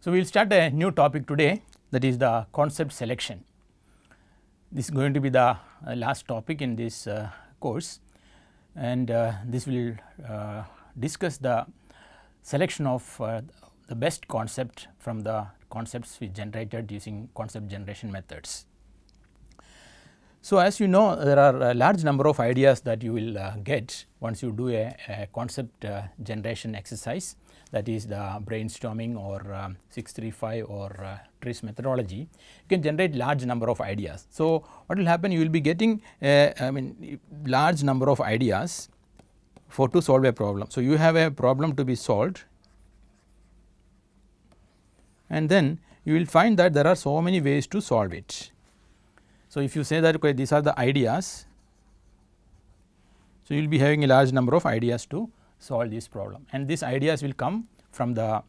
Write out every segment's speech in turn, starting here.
So, we will start a new topic today that is the concept selection. This is going to be the uh, last topic in this uh, course and uh, this will uh, discuss the selection of uh, the best concept from the concepts we generated using concept generation methods. So, as you know there are a large number of ideas that you will uh, get once you do a, a concept generation exercise that is the brainstorming or um, 635 or uh, TRIS methodology, you can generate large number of ideas. So, what will happen you will be getting uh, I mean large number of ideas for to solve a problem. So, you have a problem to be solved and then you will find that there are so many ways to solve it. So, if you say that okay, these are the ideas, so you will be having a large number of ideas to solve this problem and these ideas will come from the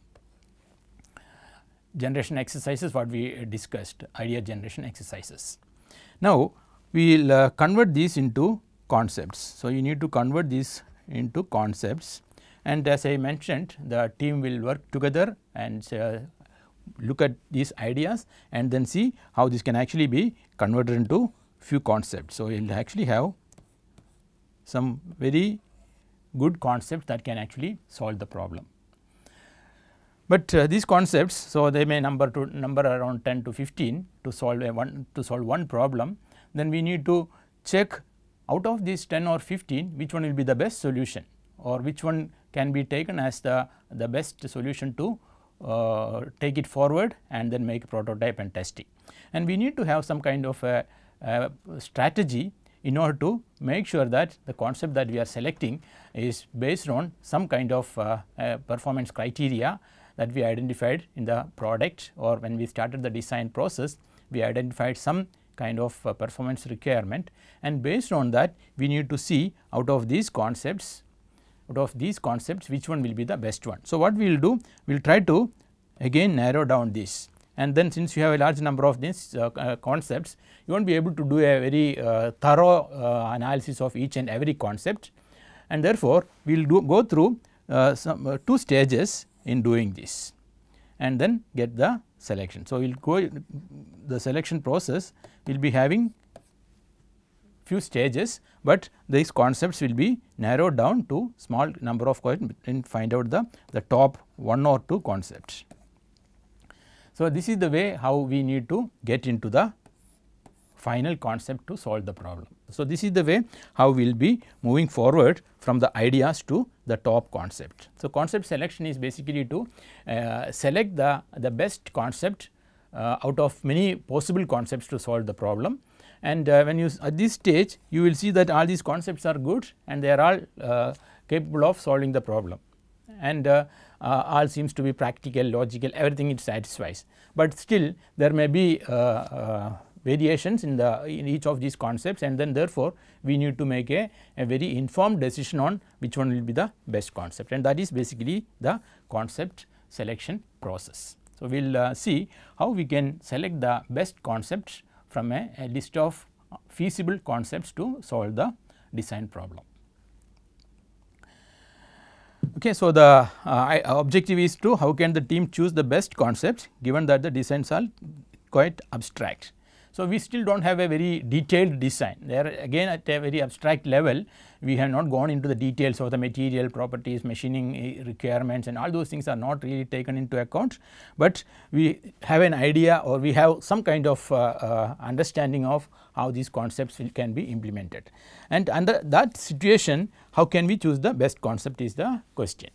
generation exercises what we discussed idea generation exercises. Now, we will uh, convert these into concepts. So, you need to convert these into concepts and as I mentioned the team will work together and uh, look at these ideas and then see how this can actually be converted into few concepts. So, you will actually have some very good concepts that can actually solve the problem. But uh, these concepts, so they may number to number around 10 to 15 to solve one to solve one problem. Then we need to check out of these 10 or 15, which one will be the best solution, or which one can be taken as the the best solution to uh, take it forward and then make prototype and testing. And we need to have some kind of a, a strategy in order to make sure that the concept that we are selecting is based on some kind of uh, uh, performance criteria that we identified in the product or when we started the design process, we identified some kind of uh, performance requirement and based on that we need to see out of these concepts, out of these concepts which one will be the best one. So, what we will do, we will try to again narrow down this and then since you have a large number of these uh, uh, concepts you won't be able to do a very uh, thorough analysis of each and every concept and therefore we will do go through some two stages in doing this and then get the selection. So, we will go the selection process will be having few stages, but these concepts will be narrowed down to small number of questions and find out the, the top one or two concepts. So, this is the way how we need to get into the final concept to solve the problem. So, this is the way how we will be moving forward from the ideas to the top concept. So, concept selection is basically to uh, select the, the best concept uh, out of many possible concepts to solve the problem and uh, when you at this stage you will see that all these concepts are good and they are all uh, capable of solving the problem and uh, uh, all seems to be practical, logical, everything it satisfies. But still there may be uh, uh, variations in the in each of these concepts and then therefore, we need to make a, a very informed decision on which one will be the best concept and that is basically the concept selection process. So, we will uh, see how we can select the best concepts from a, a list of feasible concepts to solve the design problem. Okay, so the uh, objective is to how can the team choose the best concepts given that the designs are quite abstract. So, we still do not have a very detailed design there again at a very abstract level we have not gone into the details of the material properties machining eh, requirements and all those things are not really taken into account, but we have an idea or we have some kind of uh, uh, understanding of how these concepts will, can be implemented. And under that situation, how can we choose the best concept is the question.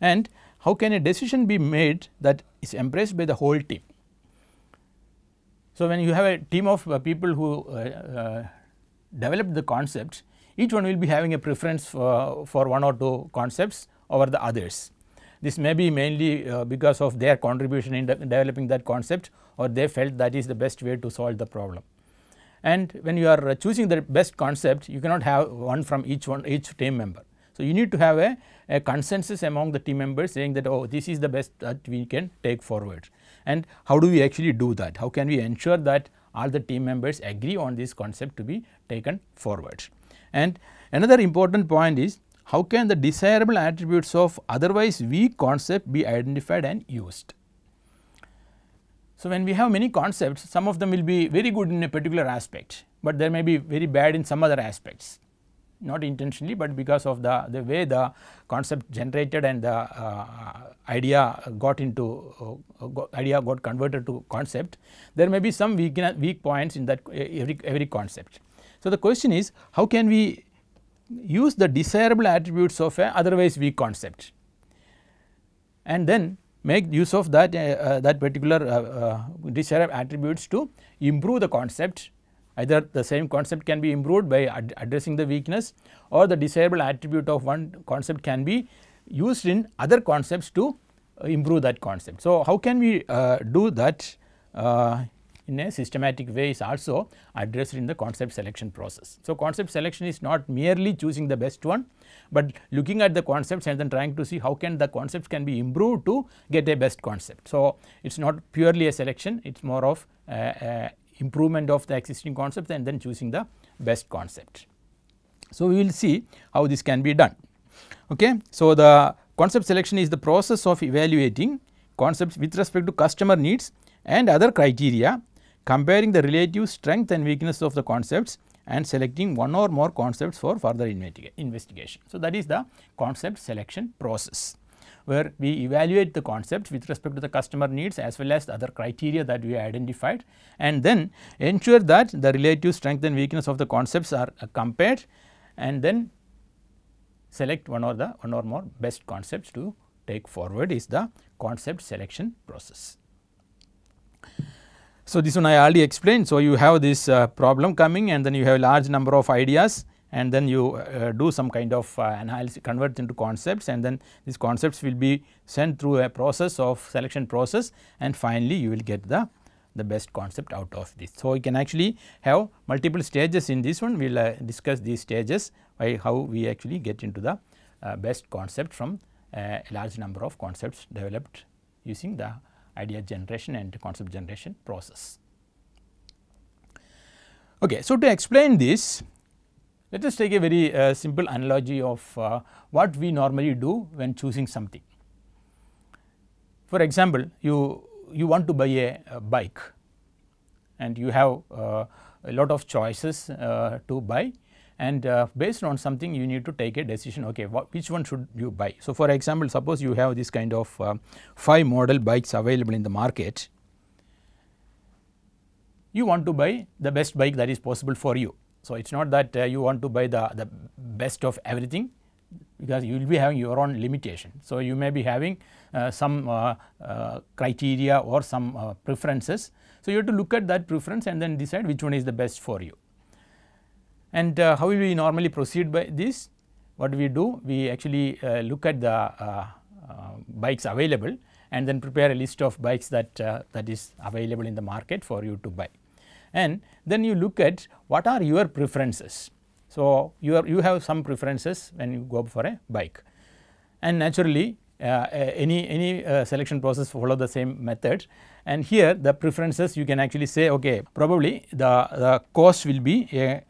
And how can a decision be made that is embraced by the whole team. So, when you have a team of uh, people who uh, uh, developed the concepts, each one will be having a preference for, for one or two concepts over the others. This may be mainly uh, because of their contribution in developing that concept or they felt that is the best way to solve the problem and when you are choosing the best concept you cannot have one from each one each team member. So, you need to have a, a consensus among the team members saying that oh this is the best that we can take forward and how do we actually do that how can we ensure that all the team members agree on this concept to be taken forward. And another important point is how can the desirable attributes of otherwise weak concept be identified and used. So, when we have many concepts, some of them will be very good in a particular aspect, but they may be very bad in some other aspects, not intentionally, but because of the, the way the concept generated and the uh, idea got into uh, uh got idea got converted to concept, there may be some weak, weak points in that every, every concept. So, the question is how can we use the desirable attributes of a otherwise weak concept and then make use of that, uh, uh, that particular uh, dish attributes to improve the concept either the same concept can be improved by ad addressing the weakness or the desirable attribute of one concept can be used in other concepts to improve that concept. So, how can we uh, do that uh, in a systematic way is also addressed in the concept selection process. So, concept selection is not merely choosing the best one, but looking at the concepts and then trying to see how can the concepts can be improved to get a best concept. So, it is not purely a selection, it is more of uh, uh, improvement of the existing concepts and then choosing the best concept. So, we will see how this can be done. Okay. So, the concept selection is the process of evaluating concepts with respect to customer needs and other criteria comparing the relative strength and weakness of the concepts and selecting one or more concepts for further investiga investigation. So, that is the concept selection process where we evaluate the concepts with respect to the customer needs as well as other criteria that we identified and then ensure that the relative strength and weakness of the concepts are uh, compared and then select one or the one or more best concepts to take forward is the concept selection process. So, this one I already explained. So, you have this uh, problem coming and then you have a large number of ideas and then you uh, do some kind of uh, analysis convert into concepts and then these concepts will be sent through a process of selection process and finally, you will get the, the best concept out of this. So, you can actually have multiple stages in this one we will uh, discuss these stages by how we actually get into the uh, best concept from uh, a large number of concepts developed using the idea generation and concept generation process. Okay, so to explain this, let us take a very uh, simple analogy of uh, what we normally do when choosing something. For example, you, you want to buy a, a bike and you have uh, a lot of choices uh, to buy and uh, based on something you need to take a decision okay what, which one should you buy. So, for example suppose you have this kind of uh, 5 model bikes available in the market you want to buy the best bike that is possible for you. So, it is not that uh, you want to buy the, the best of everything because you will be having your own limitation. So, you may be having uh, some uh, uh, criteria or some preferences. So, you have to look at that preference and then decide which one is the best for you. And uh, how will we normally proceed by this? What we do? We actually uh, look at the uh, uh bikes available and then prepare a list of bikes that, uh, that is available in the market for you to buy. And then you look at what are your preferences. So, you, are, you have some preferences when you go for a bike and naturally uh, any any uh, selection process follow the same method and here the preferences you can actually say okay probably the, the cost will be a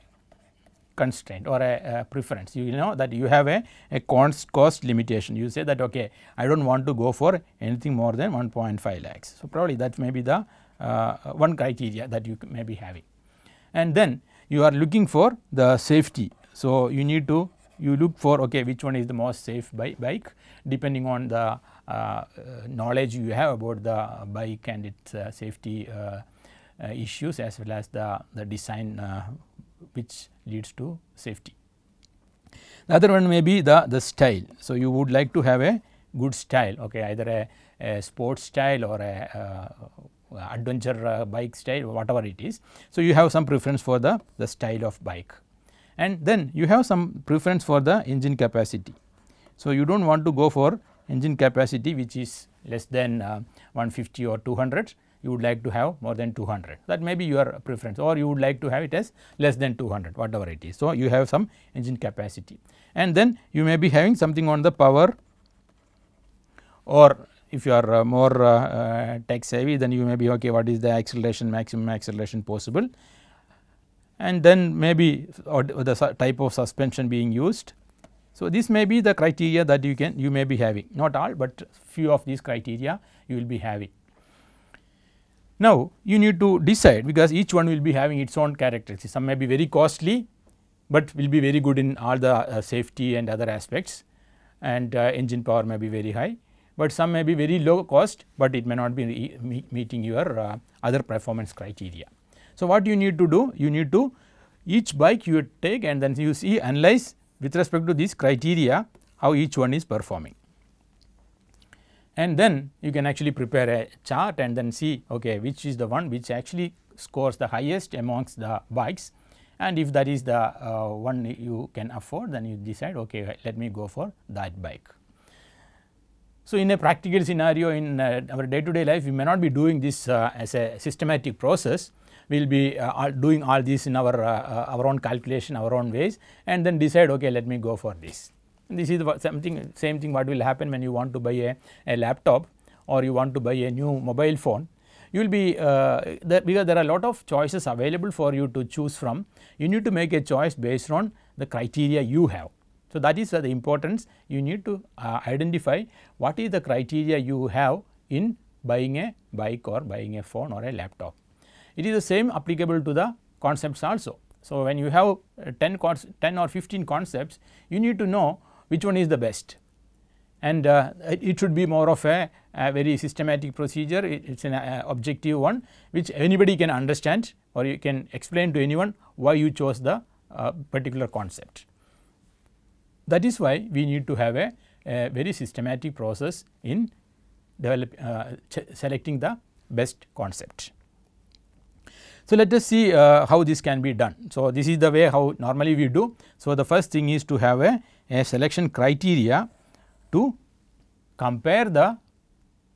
constraint or a, a, preference. You know that you have a, a cost, cost limitation. You say that okay, I do not want to go for anything more than 1.5 lakhs. So, probably that may be the uh, one criteria that you may be having. And then you are looking for the safety. So, you need to you look for okay which one is the most safe bike, bike depending on the uh, uh, knowledge you have about the bike and its uh, safety uh, uh, issues as well as the, the design which leads to safety. The other one may be the, the style. So, you would like to have a good style okay either a, a sports style or a uh, adventure uh, bike style whatever it is. So, you have some preference for the, the style of bike and then you have some preference for the engine capacity. So, you do not want to go for engine capacity which is less than uh, 150 or 200 you would like to have more than 200 that may be your preference or you would like to have it as less than 200 whatever it is. So, you have some engine capacity and then you may be having something on the power or if you are uh, more uh, uh, tech savvy then you may be okay what is the acceleration maximum acceleration possible and then maybe or the type of suspension being used. So, this may be the criteria that you can you may be having not all but few of these criteria you will be having. Now, you need to decide because each one will be having its own characteristics. Some may be very costly, but will be very good in all the uh, safety and other aspects and uh, engine power may be very high, but some may be very low cost, but it may not be meeting your uh, other performance criteria. So, what you need to do? You need to each bike you take and then you see analyze with respect to these criteria how each one is performing and then you can actually prepare a chart and then see okay which is the one which actually scores the highest amongst the bikes and if that is the uh, one you can afford then you decide okay let me go for that bike. So, in a practical scenario in uh, our day to day life we may not be doing this uh, as a systematic process we will be uh, all doing all this in our uh, uh, our own calculation our own ways and then decide okay let me go for this. And this is the same thing, same thing what will happen when you want to buy a, a laptop or you want to buy a new mobile phone you will be uh, there because there are a lot of choices available for you to choose from you need to make a choice based on the criteria you have. So, that is uh, the importance you need to uh, identify what is the criteria you have in buying a bike or buying a phone or a laptop. It is the same applicable to the concepts also. So, when you have uh, 10, 10 or 15 concepts you need to know which one is the best and uh, it should be more of a, a very systematic procedure it is an uh, objective one which anybody can understand or you can explain to anyone why you chose the uh, particular concept. That is why we need to have a, a very systematic process in develop, uh, selecting the best concept. So, let us see uh, how this can be done. So, this is the way how normally we do. So, the first thing is to have a a selection criteria to compare the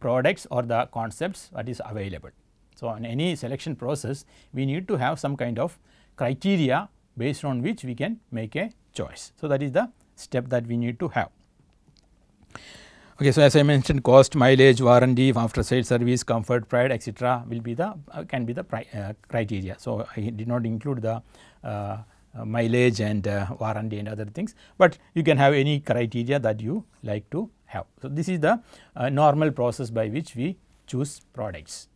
products or the concepts that is available. So, in any selection process we need to have some kind of criteria based on which we can make a choice. So, that is the step that we need to have. Okay, so as I mentioned cost, mileage, warranty, after sales service, comfort, pride etc. will be the uh, can be the uh, criteria. So, I did not include the uh, uh, mileage and uh, warranty and other things, but you can have any criteria that you like to have. So, this is the uh, normal process by which we choose products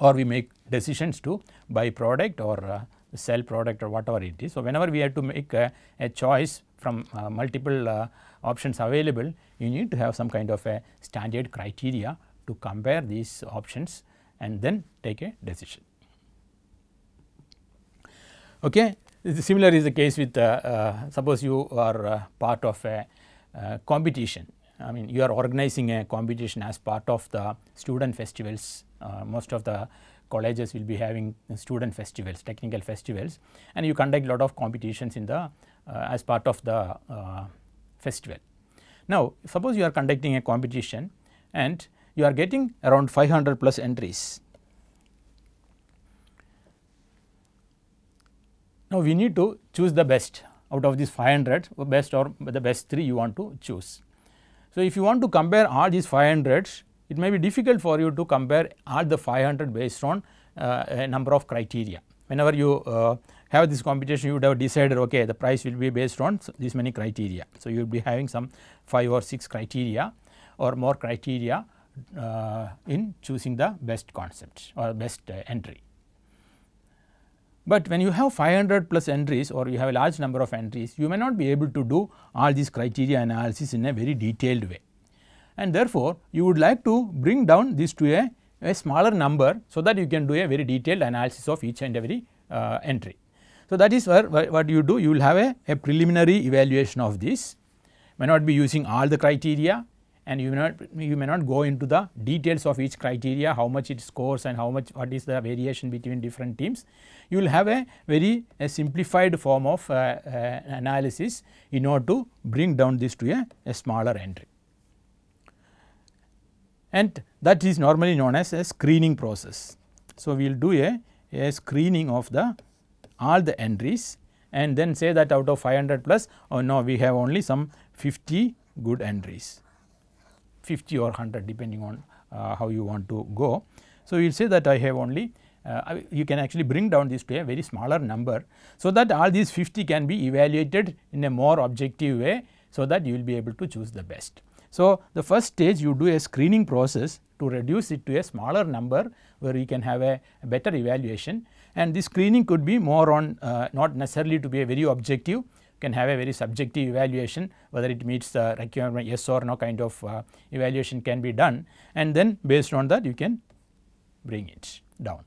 or we make decisions to buy product or sell product or whatever it is. So, whenever we have to make a, a choice from uh, multiple uh, options available, you need to have some kind of a standard criteria to compare these options and then take a decision. Okay. Similar is the case with uh, uh, suppose you are uh, part of a competition I mean you are organizing a competition as part of the student festivals uh, most of the colleges will be having student festivals technical festivals and you conduct lot of competitions in the uh, as part of the uh, festival. Now suppose you are conducting a competition and you are getting around 500 plus entries Now, we need to choose the best out of these 500 best or the best 3 you want to choose. So, if you want to compare all these 500, it may be difficult for you to compare all the 500 based on uh, a number of criteria. Whenever you uh, have this competition, you would have decided okay the price will be based on these many criteria. So, you will be having some 5 or 6 criteria or more criteria uh, in choosing the best concept or best uh, entry. But when you have 500 plus entries or you have a large number of entries, you may not be able to do all these criteria analysis in a very detailed way. And therefore, you would like to bring down this to a, a smaller number so that you can do a very detailed analysis of each and every uh, entry. So, that is where what you do you will have a, a preliminary evaluation of this may not be using all the criteria and you may not you may not go into the details of each criteria how much it scores and how much what is the variation between different teams you will have a very a simplified form of uh, uh, analysis in order to bring down this to a, a, smaller entry and that is normally known as a screening process so we will do a, a screening of the all the entries and then say that out of 500 plus or oh no we have only some 50 good entries 50 or 100 depending on uh, how you want to go. So, you will say that I have only uh, you can actually bring down this to a very smaller number. So, that all these 50 can be evaluated in a more objective way so that you will be able to choose the best. So, the first stage you do a screening process to reduce it to a smaller number where you can have a, better evaluation and this screening could be more on uh, not necessarily to be a very objective can have a very subjective evaluation whether it meets the requirement yes or no kind of uh, evaluation can be done and then based on that you can bring it down.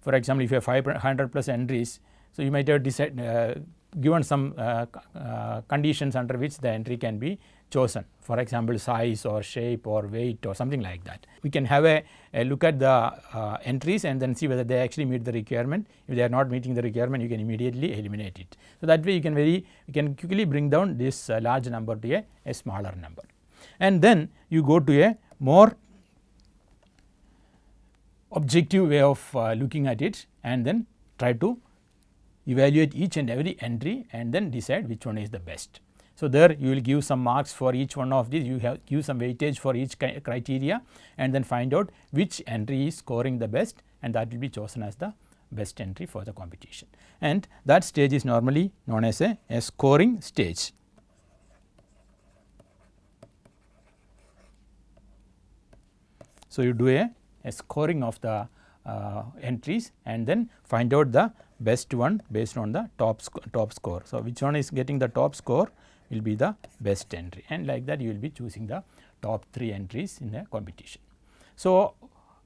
For example, if you have 500 plus entries, so you might have decide, uh, given some uh, uh conditions under which the entry can be chosen for example size or shape or weight or something like that. We can have a, a look at the uh, entries and then see whether they actually meet the requirement. If they are not meeting the requirement you can immediately eliminate it. So that way you can very you can quickly bring down this uh, large number to a, a smaller number and then you go to a more objective way of uh, looking at it and then try to evaluate each and every entry and then decide which one is the best. So, there you will give some marks for each one of these, you have give some weightage for each criteria and then find out which entry is scoring the best and that will be chosen as the best entry for the competition. And that stage is normally known as a, a scoring stage. So, you do a, a scoring of the uh, entries and then find out the best one based on the top, sc top score. So, which one is getting the top score will be the best entry and like that you will be choosing the top 3 entries in a competition. So,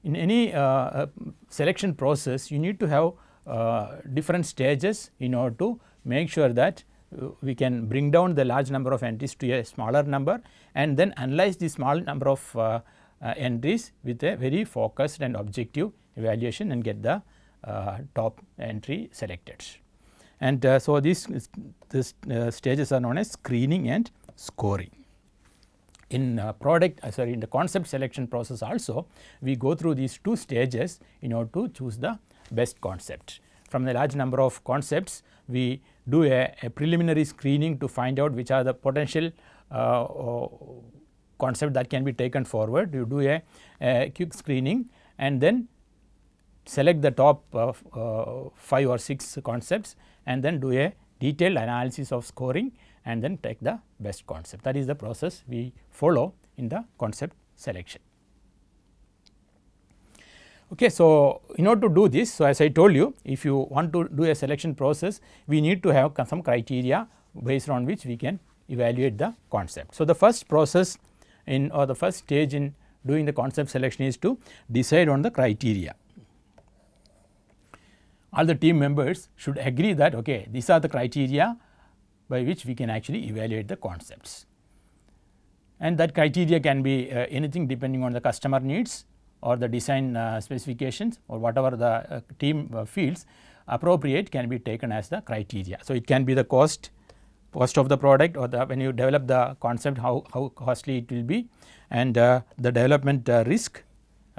in any uh, uh, selection process you need to have uh, different stages in order to make sure that uh, we can bring down the large number of entries to a smaller number and then analyze the small number of uh, uh, entries with a very focused and objective evaluation and get the top entry selected and uh, so these this uh, stages are known as screening and scoring. In uh, product uh, sorry in the concept selection process also we go through these two stages in order to choose the best concept. From the large number of concepts we do a, a preliminary screening to find out which are the potential uh, concept that can be taken forward. You do a, a quick screening and then select the top uh, uh, 5 or 6 concepts and then do a detailed analysis of scoring and then take the best concept. That is the process we follow in the concept selection. Okay, so in order to do this, so as I told you, if you want to do a selection process, we need to have some criteria based on which we can evaluate the concept. So the first process in or the first stage in doing the concept selection is to decide on the criteria all the team members should agree that okay, these are the criteria by which we can actually evaluate the concepts. And that criteria can be uh, anything depending on the customer needs or the design uh, specifications or whatever the uh, team uh, feels appropriate can be taken as the criteria. So, it can be the cost, cost of the product or the when you develop the concept how, how costly it will be and uh, the development uh, risk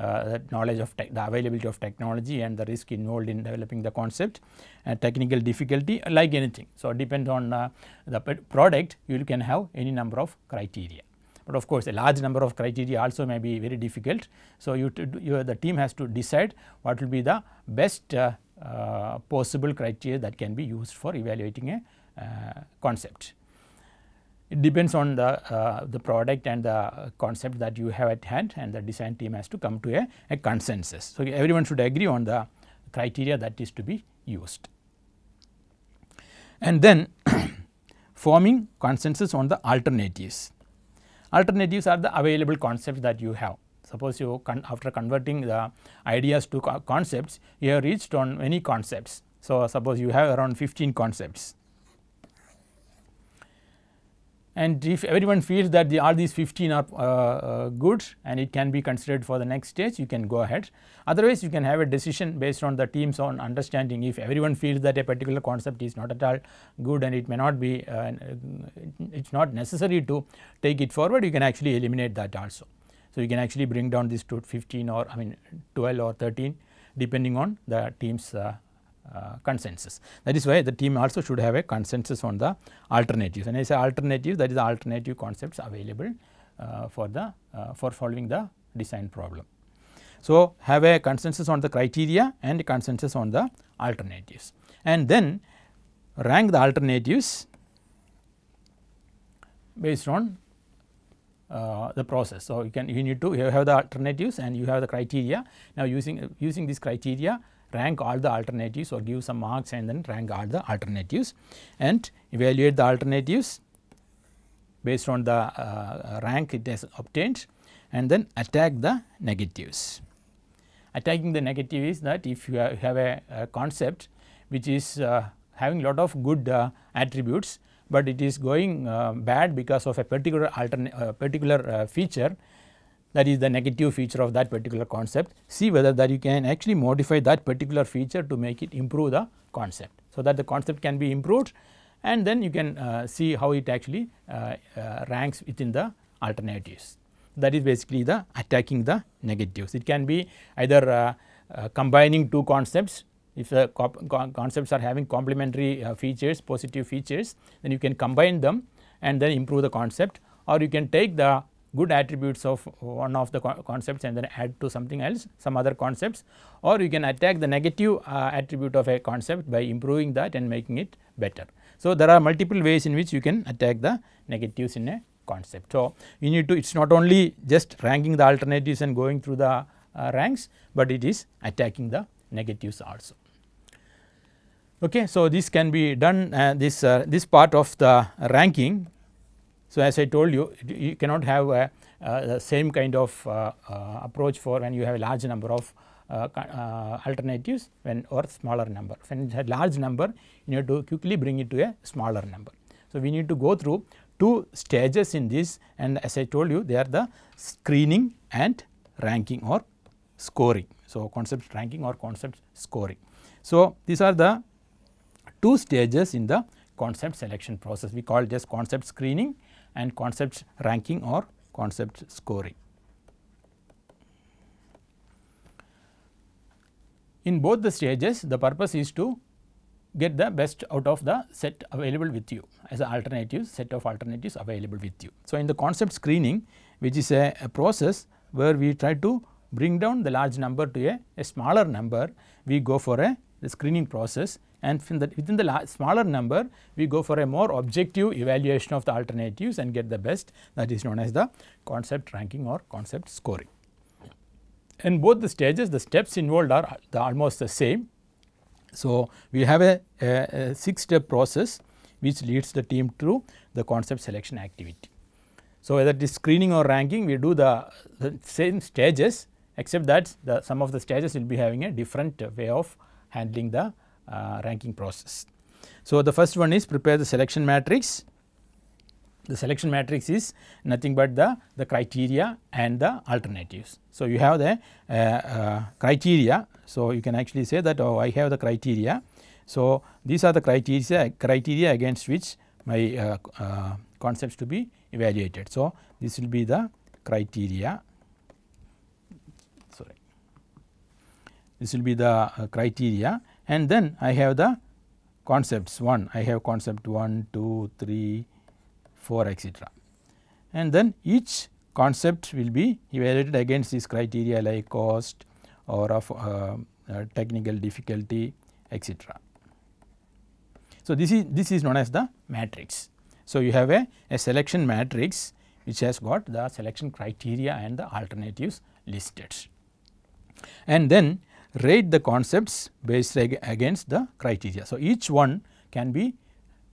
uh, knowledge of the availability of technology and the risk involved in developing the concept and uh, technical difficulty like anything. So, depends on uh, the product you can have any number of criteria but of course a large number of criteria also may be very difficult. So, you, you the team has to decide what will be the best uh, uh, possible criteria that can be used for evaluating a uh, concept. It depends on the, uh, the product and the concept that you have at hand and the design team has to come to a, a consensus. So, everyone should agree on the criteria that is to be used. And then forming consensus on the alternatives. Alternatives are the available concepts that you have. Suppose you con after converting the ideas to co concepts, you have reached on many concepts. So, suppose you have around 15 concepts and if everyone feels that the, all these 15 are uh, uh, good and it can be considered for the next stage you can go ahead. Otherwise you can have a decision based on the team's own understanding if everyone feels that a particular concept is not at all good and it may not be uh, uh it is not necessary to take it forward you can actually eliminate that also. So you can actually bring down this to 15 or I mean 12 or 13 depending on the team's uh, uh, consensus. That is why the team also should have a consensus on the alternatives and I say alternative that is the alternative concepts available uh, for the uh, for solving the design problem. So, have a consensus on the criteria and consensus on the alternatives and then rank the alternatives based on uh, the process. So, you can you need to you have the alternatives and you have the criteria. Now, using using these criteria rank all the alternatives or give some marks and then rank all the alternatives and evaluate the alternatives based on the uh, rank it has obtained and then attack the negatives. Attacking the negative is that if you have a, a concept which is uh, having lot of good uh, attributes, but it is going uh, bad because of a particular alternate uh, particular uh, feature that is the negative feature of that particular concept. See whether that you can actually modify that particular feature to make it improve the concept. So, that the concept can be improved and then you can uh, see how it actually uh, uh, ranks within the alternatives. That is basically the attacking the negatives. It can be either uh, uh, combining two concepts if the concepts are having complementary uh, features positive features then you can combine them and then improve the concept or you can take the good attributes of one of the co concepts and then add to something else some other concepts or you can attack the negative uh, attribute of a concept by improving that and making it better. So, there are multiple ways in which you can attack the negatives in a concept. So, you need to it is not only just ranking the alternatives and going through the uh, ranks, but it is attacking the negatives also. Okay, so this can be done uh, this uh, this part of the ranking so, as I told you, you cannot have a, uh, the same kind of uh, uh, approach for when you have a large number of uh, uh, alternatives when or smaller number. When it's a large number, you need to quickly bring it to a smaller number. So, we need to go through two stages in this and as I told you they are the screening and ranking or scoring. So, concept ranking or concept scoring. So, these are the two stages in the concept selection process. We call this concept screening and concept ranking or concept scoring. In both the stages the purpose is to get the best out of the set available with you as an alternative set of alternatives available with you. So, in the concept screening which is a, a process where we try to bring down the large number to a, a smaller number we go for a screening process and the, within the smaller number we go for a more objective evaluation of the alternatives and get the best that is known as the concept ranking or concept scoring. In both the stages the steps involved are the almost the same. So, we have a, a, a 6 step process which leads the team to the concept selection activity. So, whether it is screening or ranking we do the, the same stages except that the, some of the stages will be having a different way of handling the uh, ranking process. So, the first one is prepare the selection matrix. The selection matrix is nothing but the, the criteria and the alternatives. So, you have the uh, uh, criteria. So, you can actually say that oh I have the criteria. So, these are the criteria, criteria against which my uh, uh concepts to be evaluated. So, this will be the criteria sorry this will be the uh, criteria and then I have the concepts 1 I have concept 1, 2, 3, 4 etc. And then each concept will be evaluated against these criteria like cost or of uh, uh, technical difficulty etc. So, this is this is known as the matrix. So, you have a, a selection matrix which has got the selection criteria and the alternatives listed. And then rate the concepts based against the criteria. So, each one can be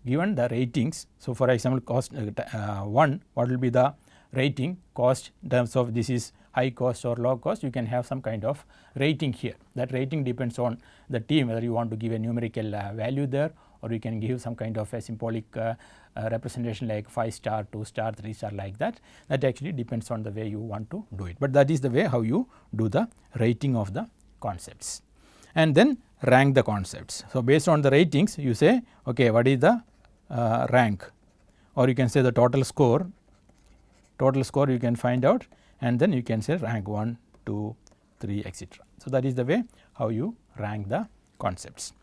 given the ratings. So, for example, cost uh, uh, 1 what will be the rating cost in terms of this is high cost or low cost you can have some kind of rating here that rating depends on the team whether you want to give a numerical uh, value there or you can give some kind of a symbolic uh, uh representation like 5 star, 2 star, 3 star like that that actually depends on the way you want to do it. But that is the way how you do the rating of the concepts and then rank the concepts. So, based on the ratings you say okay what is the uh, rank or you can say the total score, total score you can find out and then you can say rank 1, 2, 3 etc. So, that is the way how you rank the concepts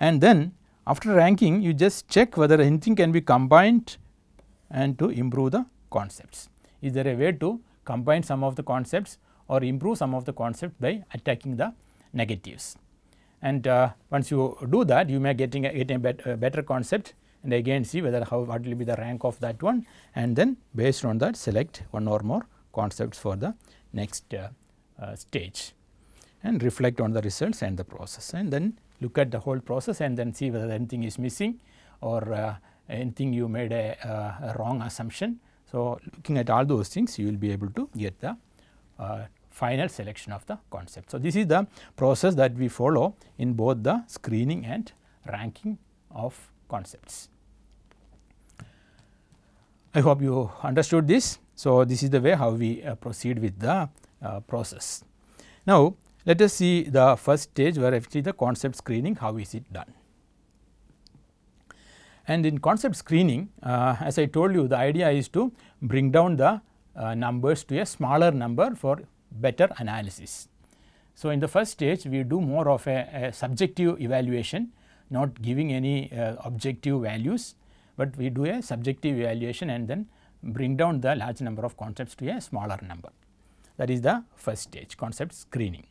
and then after ranking you just check whether anything can be combined and to improve the concepts. Is there a way to combine some of the concepts or improve some of the concept by attacking the negatives. And uh, once you do that you may getting a, get a, bet, better concept and again see whether how what will be the rank of that one and then based on that select one or more concepts for the next uh, uh, stage and reflect on the results and the process and then look at the whole process and then see whether anything is missing or uh, anything you made a, uh, a, wrong assumption. So, looking at all those things you will be able to get the uh, final selection of the concept. So, this is the process that we follow in both the screening and ranking of concepts. I hope you understood this. So, this is the way how we uh, proceed with the uh, process. Now, let us see the first stage where actually the concept screening how is it done. And in concept screening uh, as I told you the idea is to bring down the uh, numbers to a smaller number for better analysis. So, in the first stage we do more of a, a subjective evaluation not giving any uh, objective values, but we do a subjective evaluation and then bring down the large number of concepts to a smaller number. That is the first stage concept screening.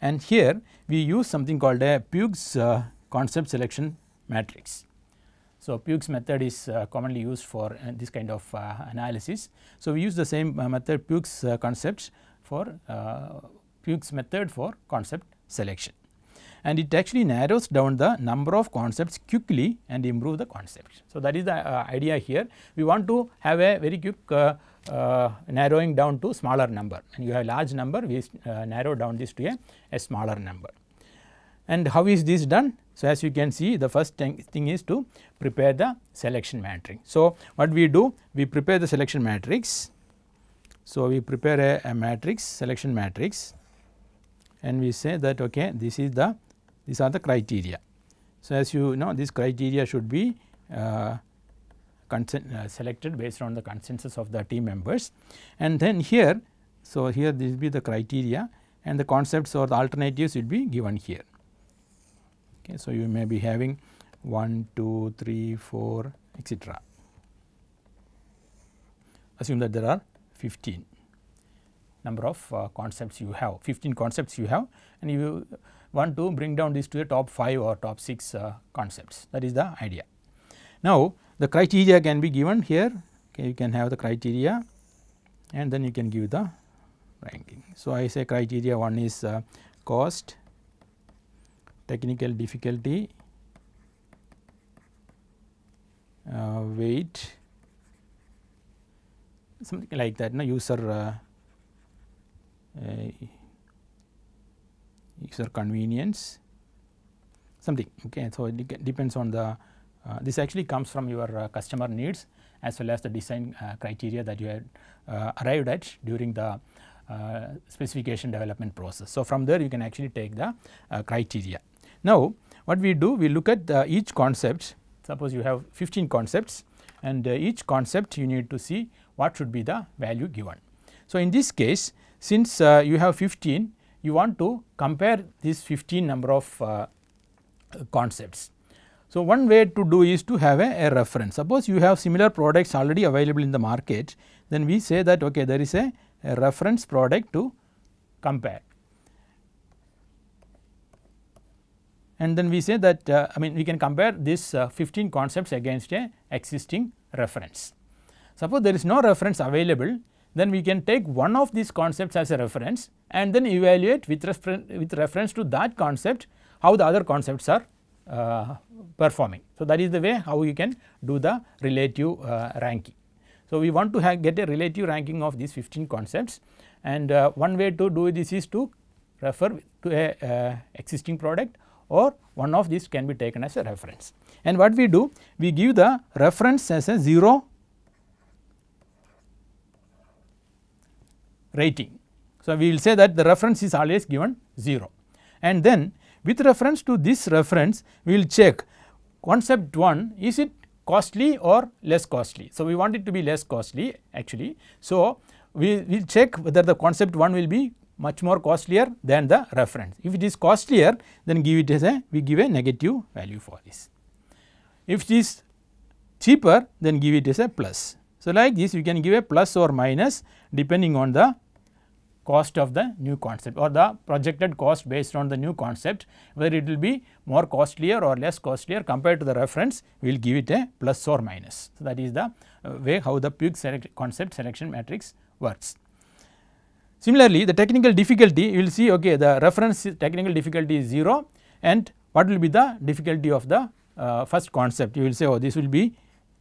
And here we use something called a Pugh's uh, concept selection matrix. So, Pugh's method is uh, commonly used for uh, this kind of uh, analysis. So, we use the same uh, method Pugh's concepts for uh, method for concept selection. And it actually narrows down the number of concepts quickly and improve the concept. So, that is the uh, idea here. We want to have a very quick uh, uh, narrowing down to smaller number and you have large number we uh, narrow down this to a, a smaller number. And how is this done? So, as you can see the first thing, thing is to prepare the selection matrix. So, what we do? We prepare the selection matrix so, we prepare a, a matrix selection matrix and we say that okay this is the these are the criteria. So, as you know these criteria should be uh, uh, selected based on the consensus of the team members and then here so here this will be the criteria and the concepts or the alternatives will be given here okay so you may be having 1 2 3 4 etc assume that there are 15 number of uh, concepts you have 15 concepts you have and you want to bring down this to the top 5 or top 6 uh, concepts that is the idea. Now the criteria can be given here okay, you can have the criteria and then you can give the ranking. So I say criteria one is uh, cost, technical difficulty, uh, weight something like that no user uh, eh, user convenience something okay. So, it depends on the uh, this actually comes from your uh, customer needs as well as the design uh, criteria that you had uh, arrived at during the uh, specification development process. So, from there you can actually take the criteria. Now, what we do we look at each concept suppose you have 15 concepts and each concept you need to see what should be the value given. So, in this case since uh, you have 15 you want to compare this 15 number of uh, concepts. So, one way to do is to have a, a, reference suppose you have similar products already available in the market then we say that okay there is a, a reference product to compare. And then we say that uh, I mean we can compare this uh, 15 concepts against a existing reference. Suppose there is no reference available, then we can take one of these concepts as a reference and then evaluate with, refer with reference to that concept how the other concepts are uh, performing. So, that is the way how you can do the relative uh, ranking. So, we want to get a relative ranking of these 15 concepts and uh, one way to do this is to refer to a uh, existing product or one of these can be taken as a reference. And what we do, we give the reference as a 0 rating. So, we will say that the reference is always given 0 and then with reference to this reference we will check concept 1 is it costly or less costly. So, we want it to be less costly actually. So, we will check whether the concept 1 will be much more costlier than the reference. If it is costlier then give it as a we give a negative value for this. If it is cheaper then give it as a plus. So, like this you can give a plus or minus depending on the cost of the new concept or the projected cost based on the new concept whether it will be more costlier or less costlier compared to the reference we will give it a plus or minus. So, that is the uh, way how the Puig select concept selection matrix works. Similarly, the technical difficulty you will see okay the reference technical difficulty is 0 and what will be the difficulty of the uh, first concept you will say oh this will be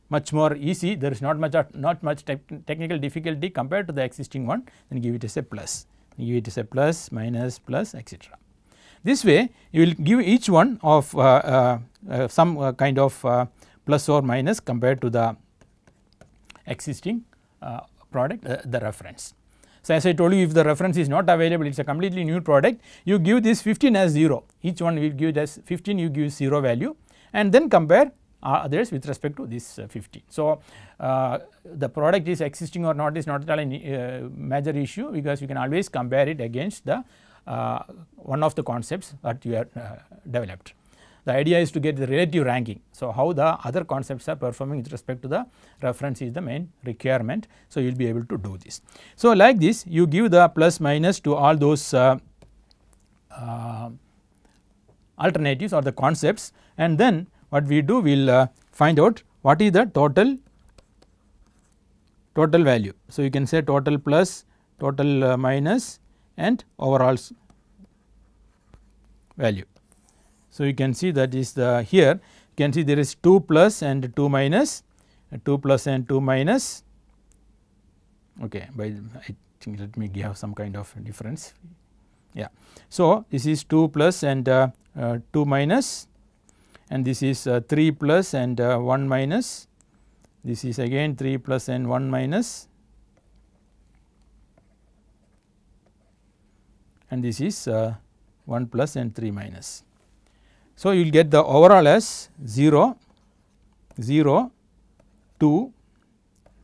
much more easy there is not much not much technical difficulty compared to the existing one then give it as a plus give it as a plus minus plus etc. This way you will give each one of uh, uh, uh, some uh, kind of uh, plus or minus compared to the existing uh, product the reference. So, as I told you if the reference is not available it is a completely new product you give this 15 as 0 each one will give it as 15 you give 0 value and then compare uh, others with respect to this uh, So, uh, the product is existing or not is not at all a uh, major issue because you can always compare it against the uh, one of the concepts that you have uh, developed. The idea is to get the relative ranking. So, how the other concepts are performing with respect to the reference is the main requirement. So, you will be able to do this. So, like this you give the plus minus to all those alternatives or the concepts and then what we do we will uh, find out what is the total total value. So, you can say total plus total uh, minus and overall value. So, you can see that is the here you can see there is 2 plus and 2 minus uh, 2 plus and 2 minus okay by I think let me give some kind of difference yeah. So, this is 2 plus and uh, uh, 2 minus and this is uh, 3 plus and uh, 1 minus this is again 3 plus and 1 minus and this is uh, 1 plus and 3 minus. So, you will get the overall as 0, 0, 2,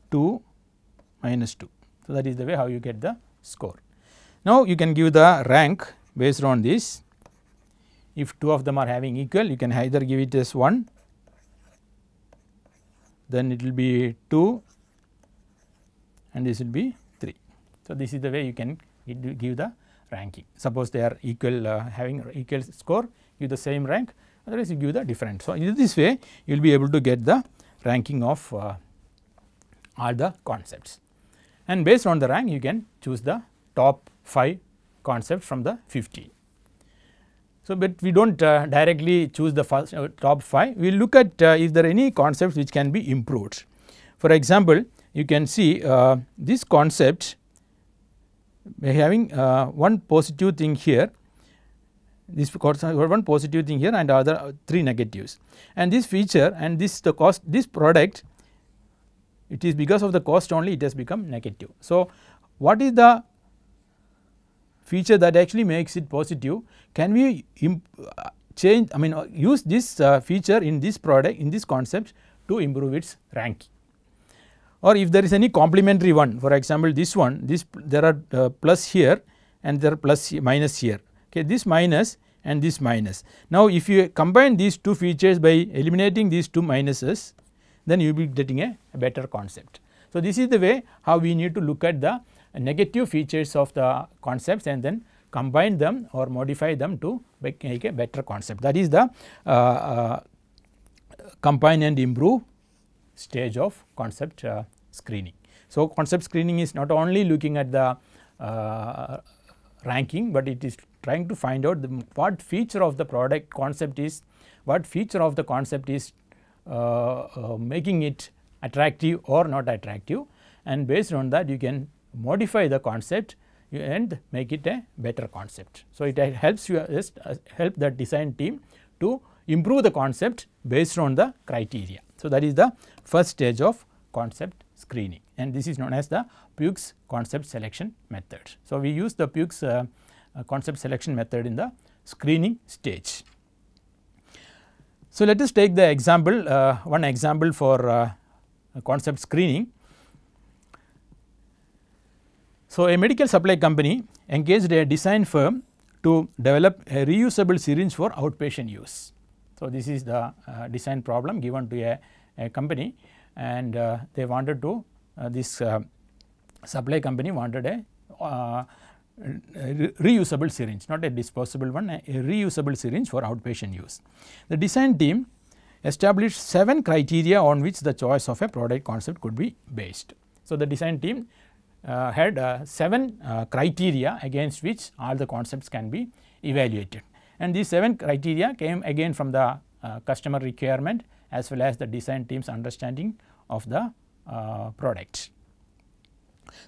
2, minus 2. So, that is the way how you get the score. Now, you can give the rank based on this if two of them are having equal you can either give it as 1 then it will be 2 and this will be 3. So, this is the way you can give the ranking suppose they are equal uh, having equal score give the same rank otherwise you give the different. So, in this way you will be able to get the ranking of uh, all the concepts and based on the rank you can choose the top 5 concepts from the 50. So, but we do not uh, directly choose the first, uh, top 5, we will look at uh, is there any concepts which can be improved. For example, you can see uh, this concept by having uh, one positive thing here, this uh, one positive thing here and other 3 negatives and this feature and this the cost this product it is because of the cost only it has become negative. So, what is the feature that actually makes it positive. Can we uh, change I mean uh, use this uh, feature in this product in this concept to improve its rank or if there is any complementary one for example this one this there are uh, plus here and there are plus minus here okay this minus and this minus. Now if you combine these two features by eliminating these two minuses then you will be getting a, a better concept. So this is the way how we need to look at the negative features of the concepts and then combine them or modify them to make a better concept. That is the uh, uh, combine and improve stage of concept uh, screening. So, concept screening is not only looking at the uh, ranking, but it is trying to find out the, what feature of the product concept is, what feature of the concept is uh, uh, making it attractive or not attractive and based on that you can modify the concept and make it a better concept. So, it helps you just uh, help the design team to improve the concept based on the criteria. So, that is the first stage of concept screening and this is known as the Pugh's concept selection method. So, we use the Pugh's uh, uh, concept selection method in the screening stage. So, let us take the example uh, one example for uh, concept screening. So, a medical supply company engaged a design firm to develop a reusable syringe for outpatient use. So, this is the uh, design problem given to a, a company and uh, they wanted to uh, this uh, supply company wanted a, uh, reusable syringe not a disposable one a, a reusable syringe for outpatient use. The design team established 7 criteria on which the choice of a product concept could be based. So, the design team uh, had uh, 7 uh, criteria against which all the concepts can be evaluated. And these 7 criteria came again from the uh, customer requirement as well as the design team's understanding of the uh, product.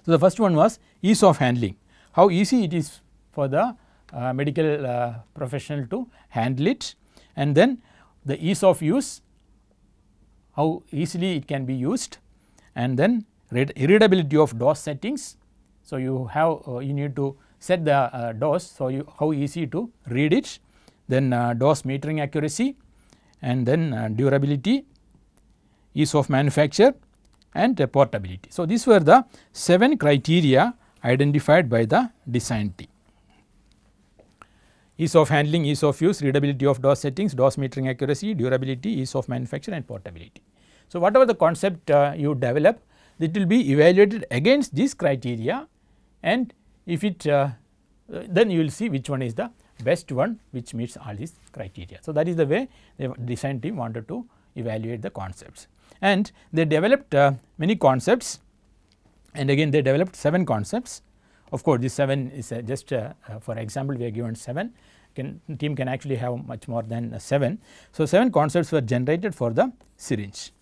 So, the first one was ease of handling, how easy it is for the uh, medical professional to handle it and then the ease of use, how easily it can be used and then readability of DOS settings. So, you have uh, you need to set the uh, DOS. So, you how easy to read it then uh, DOS metering accuracy and then uh, durability ease of manufacture and portability. So, these were the 7 criteria identified by the design team. Ease of handling, ease of use, readability of DOS settings, DOS metering accuracy, durability, ease of manufacture and portability. So, whatever the concept uh, you develop it will be evaluated against this criteria and if it uh, then you will see which one is the best one which meets all these criteria. So, that is the way the design team wanted to evaluate the concepts and they developed uh, many concepts and again they developed 7 concepts. Of course, this 7 is uh, just uh, uh for example, we are given 7 can team can actually have much more than uh, 7. So, 7 concepts were generated for the syringe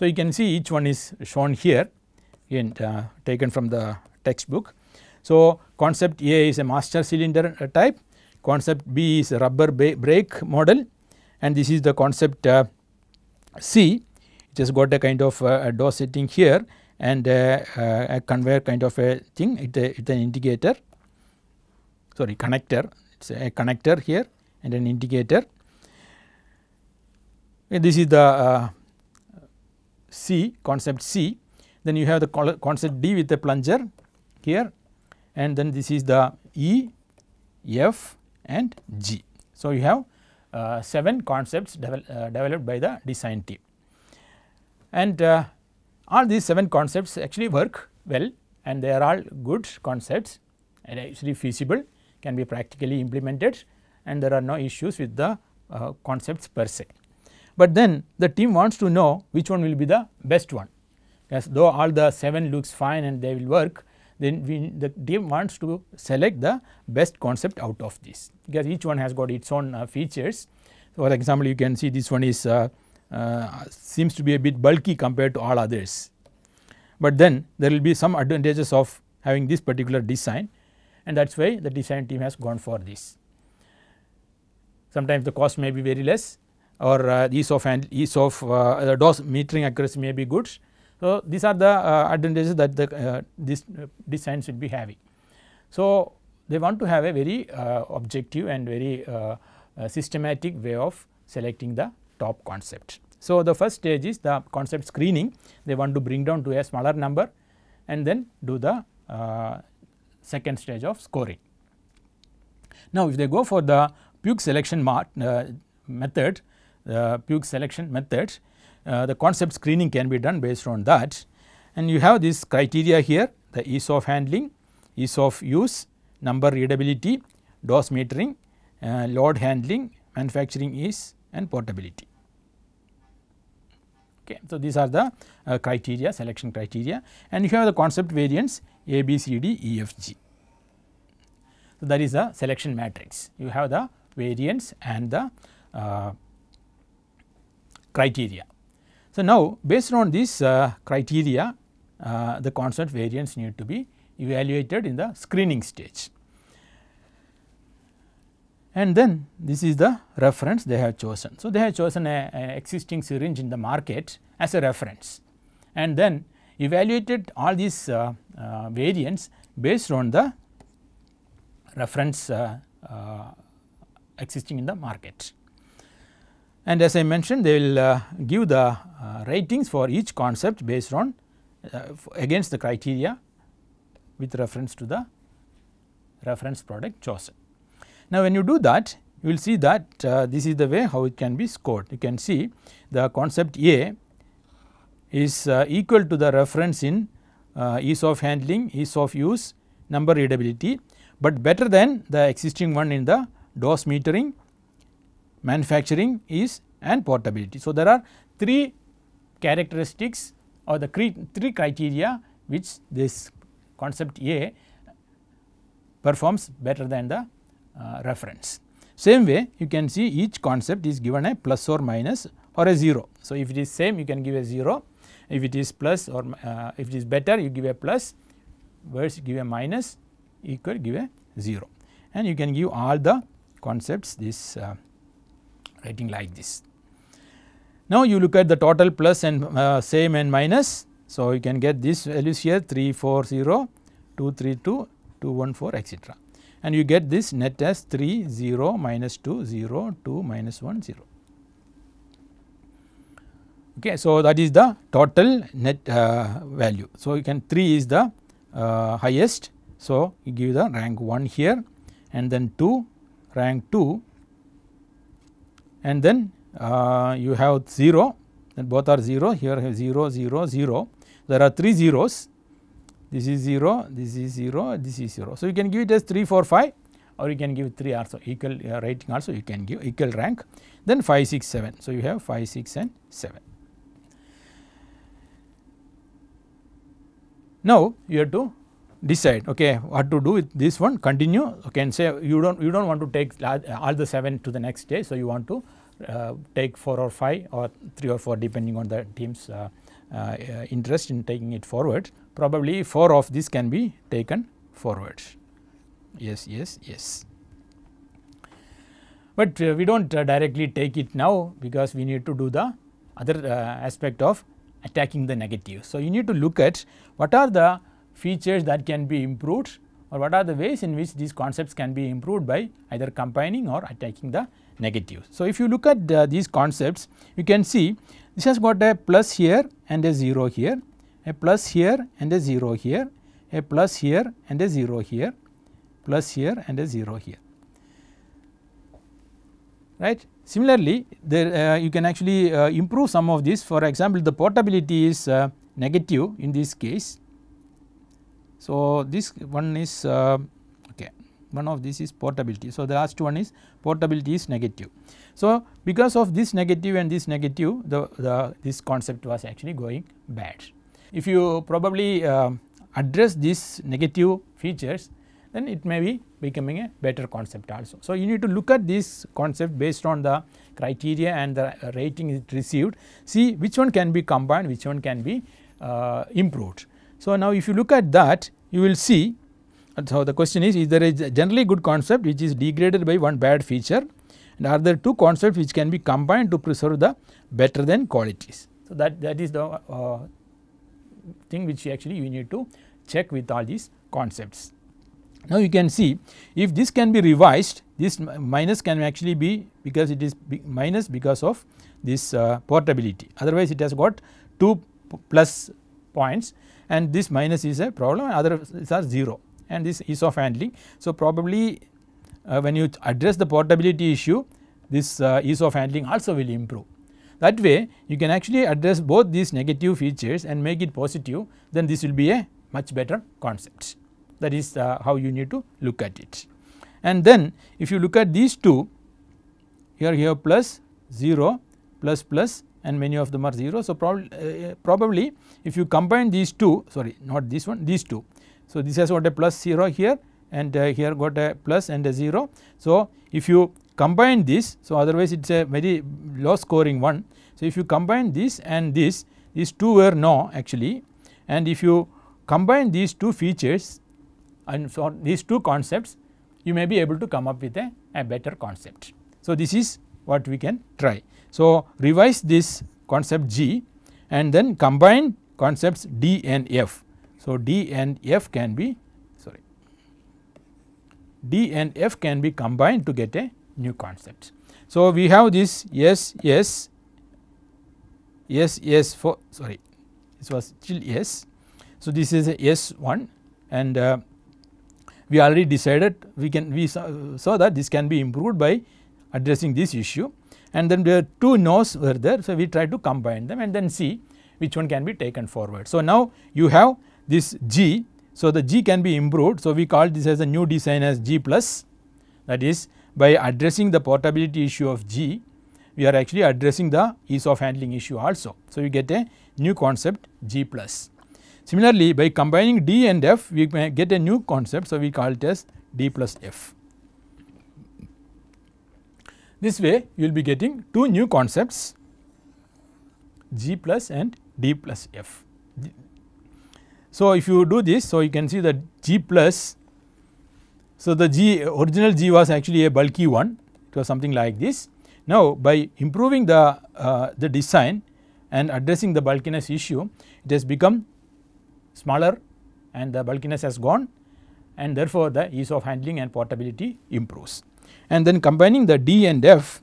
so, you can see each one is shown here and uh, taken from the textbook. So, concept A is a master cylinder uh, type, concept B is a rubber brake model and this is the concept uh, C it has got a kind of uh, a door setting here and a, uh, uh, a conveyor kind of a thing it, an indicator sorry connector it is a connector here and an indicator. This is the C concept C then you have the concept D with the plunger here and then this is the E, F and G. So, you have uh, 7 concepts devel uh, developed by the design team and uh, all these 7 concepts actually work well and they are all good concepts and actually feasible can be practically implemented and there are no issues with the uh, concepts per se but then the team wants to know which one will be the best one. Yes, though all the 7 looks fine and they will work, then we, the team wants to select the best concept out of this because each one has got its own uh, features. So, for example, you can see this one is uh, uh, seems to be a bit bulky compared to all others, but then there will be some advantages of having this particular design and that is why the design team has gone for this. Sometimes the cost may be very less or uh, ease of ease of uh, dose metering accuracy may be good. So, these are the uh, advantages that the, uh, this, uh, this science should be having. So, they want to have a very uh, objective and very systematic way of selecting the top concept. So, the first stage is the concept screening they want to bring down to a smaller number and then do the second stage of scoring. Now, if they go for the Puke selection method uh, puke selection method, uh, the concept screening can be done based on that. And you have these criteria here the ease of handling, ease of use, number readability, dose metering, uh, load handling, manufacturing ease and portability. Okay. So, these are the uh, criteria selection criteria and you have the concept variants A, B, C, D, E, F, G. So, that is the selection matrix you have the variance and the uh, criteria. So, now based on these uh, criteria uh, the constant variance need to be evaluated in the screening stage. And then this is the reference they have chosen. So, they have chosen an existing syringe in the market as a reference and then evaluated all these uh, uh variants based on the reference uh, uh, existing in the market and as I mentioned they will uh, give the uh, ratings for each concept based on uh, against the criteria with reference to the reference product chosen. Now, when you do that you will see that uh, this is the way how it can be scored. You can see the concept A is uh, equal to the reference in uh, ease of handling, ease of use, number readability, but better than the existing one in the dose metering manufacturing is and portability. So, there are three characteristics or the three criteria which this concept A performs better than the uh, reference. Same way you can see each concept is given a plus or minus or a 0. So, if it is same you can give a 0, if it is plus or uh, if it is better you give a plus, worse give a minus equal give a 0 and you can give all the concepts this uh, writing like this. Now you look at the total plus and uh, same and minus. So you can get this values here three, four, zero, two, three, two, two, one, four, etc. and you get this net as 3 0 minus 2 0 2 minus 1 0. Okay, so that is the total net uh, value. So you can 3 is the uh, highest. So you give the rank 1 here and then 2 rank 2 and then uh, you have 0 and both are 0 here have 0 0 0 there are 3 zeros this is 0 this is 0 this is 0. So, you can give it as 3 4 5 or you can give 3 also equal uh, rating also you can give equal rank then 5 6 7. So, you have 5 6 and 7. Now, you have to decide okay what to do with this one continue okay and say you don't you don't want to take all the 7 to the next day so you want to uh, take 4 or 5 or 3 or 4 depending on the team's uh, uh, interest in taking it forward probably 4 of this can be taken forward yes yes yes but uh, we do not uh, directly take it now because we need to do the other uh, aspect of attacking the negative. So, you need to look at what are the features that can be improved or what are the ways in which these concepts can be improved by either combining or attacking the negatives. So, if you look at the, uh, these concepts you can see this has got a plus here and a 0 here, a plus here and a 0 here, a plus here and a 0 here, plus here and a 0 here right. Similarly, there, uh, you can actually uh, improve some of this for example, the portability is uh, negative in this case so, this one is uh, okay one of this is portability. So, the last one is portability is negative. So, because of this negative and this negative the, the this concept was actually going bad. If you probably uh, address this negative features then it may be becoming a better concept also. So, you need to look at this concept based on the criteria and the rating it received see which one can be combined which one can be uh, improved. So, now if you look at that you will see so the question is is there a generally good concept which is degraded by one bad feature and are there two concepts which can be combined to preserve the better than qualities. So, that, that is the uh, thing which actually you need to check with all these concepts. Now you can see if this can be revised this minus can actually be because it is minus because of this uh, portability otherwise it has got 2 plus points and this minus is a problem and others are 0 and this ease of handling. So, probably uh, when you address the portability issue this uh, ease of handling also will improve. That way you can actually address both these negative features and make it positive then this will be a much better concept that is uh, how you need to look at it. And then if you look at these two here here plus 0 plus plus and many of them are 0. So, prob uh, probably if you combine these two sorry not this one these two. So, this has got a plus 0 here and uh, here got a plus and a 0. So, if you combine this so otherwise it is a very low scoring one. So, if you combine this and this these two were no actually and if you combine these two features and for these two concepts you may be able to come up with a, a better concept. So, this is what we can try. So, revise this concept G and then combine concepts D and F. So, D and F can be sorry D and F can be combined to get a new concept. So, we have this S S S S for sorry this was still S. So, this is S 1 and uh, we already decided we can we saw, saw that this can be improved by addressing this issue and then are two no's were there. So, we try to combine them and then see which one can be taken forward. So, now you have this G. So, the G can be improved. So, we call this as a new design as G plus that is by addressing the portability issue of G we are actually addressing the ease of handling issue also. So, you get a new concept G plus. Similarly, by combining D and F we get a new concept. So, we call it as D plus F. This way you will be getting two new concepts g plus and d plus f. So, if you do this, so you can see that g plus, so the g original g was actually a bulky one, it was something like this. Now, by improving the, uh, the design and addressing the bulkiness issue, it has become smaller and the bulkiness has gone and therefore, the ease of handling and portability improves and then combining the D and F.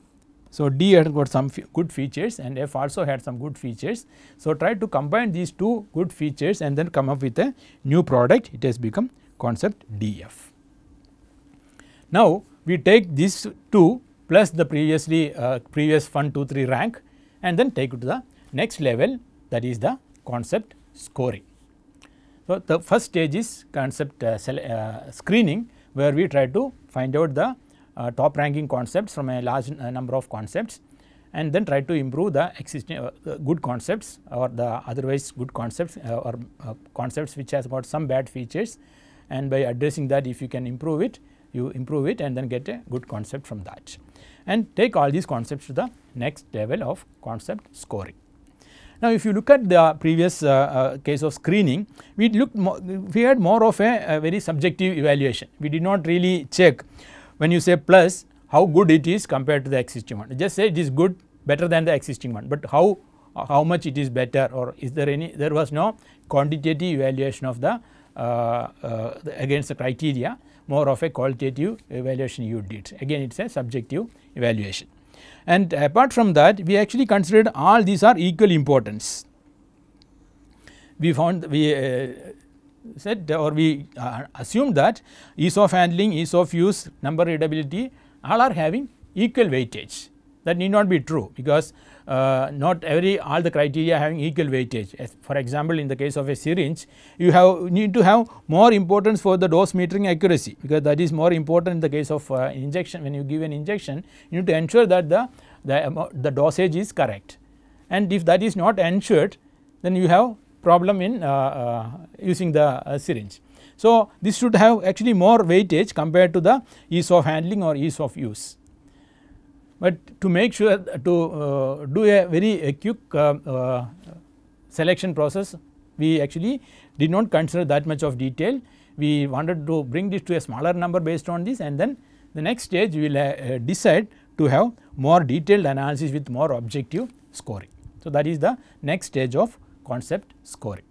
So, D had got some good features and F also had some good features. So, try to combine these two good features and then come up with a new product it has become concept DF. Now, we take these two plus the previously uh, previous fund 2 3 rank and then take it to the next level that is the concept scoring. So, the first stage is concept uh, uh, screening where we try to find out the uh, top ranking concepts from a large uh, number of concepts and then try to improve the existing uh, good concepts or the otherwise good concepts uh, or concepts which has got some bad features and by addressing that if you can improve it you improve it and then get a good concept from that and take all these concepts to the next level of concept scoring. Now, if you look at the previous uh, uh, case of screening, we looked we had more of a, a, very subjective evaluation. We did not really check when you say plus how good it is compared to the existing one. Just say it is good better than the existing one, but how how much it is better or is there any there was no quantitative evaluation of the, uh, uh, the against the criteria more of a qualitative evaluation you did again it is a subjective evaluation. And apart from that we actually considered all these are equal importance. We found we uh, said or we uh, that ease of handling, ease of use, number readability all are having equal weightage. That need not be true because uh, not every all the criteria having equal weightage. As for example, in the case of a syringe, you have need to have more importance for the dose metering accuracy because that is more important in the case of uh, injection. When you give an injection, you need to ensure that the the, the dosage is correct, and if that is not ensured, then you have problem in uh, uh, using the uh, syringe. So, this should have actually more weightage compared to the ease of handling or ease of use. But to make sure to do a very quick selection process we actually did not consider that much of detail. We wanted to bring this to a smaller number based on this and then the next stage we will decide to have more detailed analysis with more objective scoring. So, that is the next stage of concept scoring.